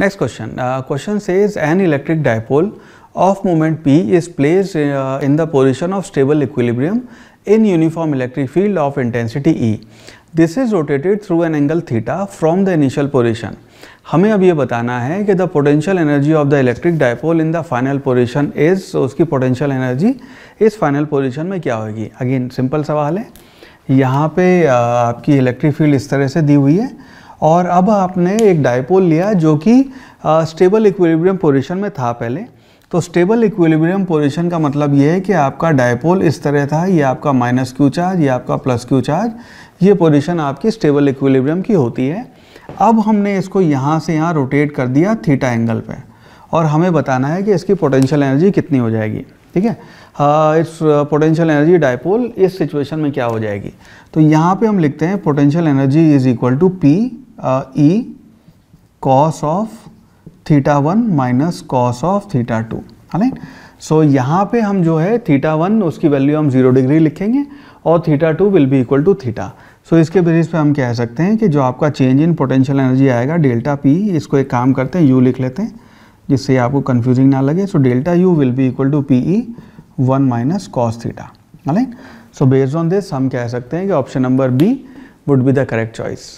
Next question. Uh, question says an electric dipole of moment P is placed uh, in the position of stable equilibrium in uniform electric field of intensity E. This is rotated through an angle theta from the initial position. हमें अब ये बताना है कि the potential energy of the electric dipole in the final position is उसकी potential energy इस final position में क्या होगी अगेन सिंपल सवाल है यहाँ पे आपकी इलेक्ट्रिक फील्ड इस तरह से दी हुई है और अब आपने एक डायपोल लिया जो कि स्टेबल इक्विलिब्रियम पोजीशन में था पहले तो स्टेबल इक्विलिब्रियम पोजीशन का मतलब ये है कि आपका डायपोल इस तरह था ये आपका माइनस क्यू चार्ज ये आपका प्लस क्यू चार्ज ये पोजीशन आपकी स्टेबल इक्विलिब्रियम की होती है अब हमने इसको यहाँ से यहाँ रोटेट कर दिया थीटा एंगल पर और हमें बताना है कि इसकी पोटेंशियल एनर्जी कितनी हो जाएगी ठीक है इस पोटेंशियल एनर्जी डायपोल इस सिचुएशन में क्या हो जाएगी तो यहाँ पे हम लिखते हैं potential energy is equal to P E cos of theta one minus cos of theta two है ना सो यहाँ पे हम जो है थीटा वन उसकी वैल्यू हम जीरो डिग्री लिखेंगे और theta two will be equal to theta so इसके बेसिस पे हम कह सकते हैं कि जो आपका चेंज इन पोटेंशियल एनर्जी आएगा डेल्टा पी इसको एक काम करते हैं यू लिख लेते हैं जिससे आपको कन्फ्यूजिंग ना लगे so delta U will be equal to P E one minus cos theta है सो बेस्ड ऑन दिस हम कह सकते हैं कि option number B would be the correct choice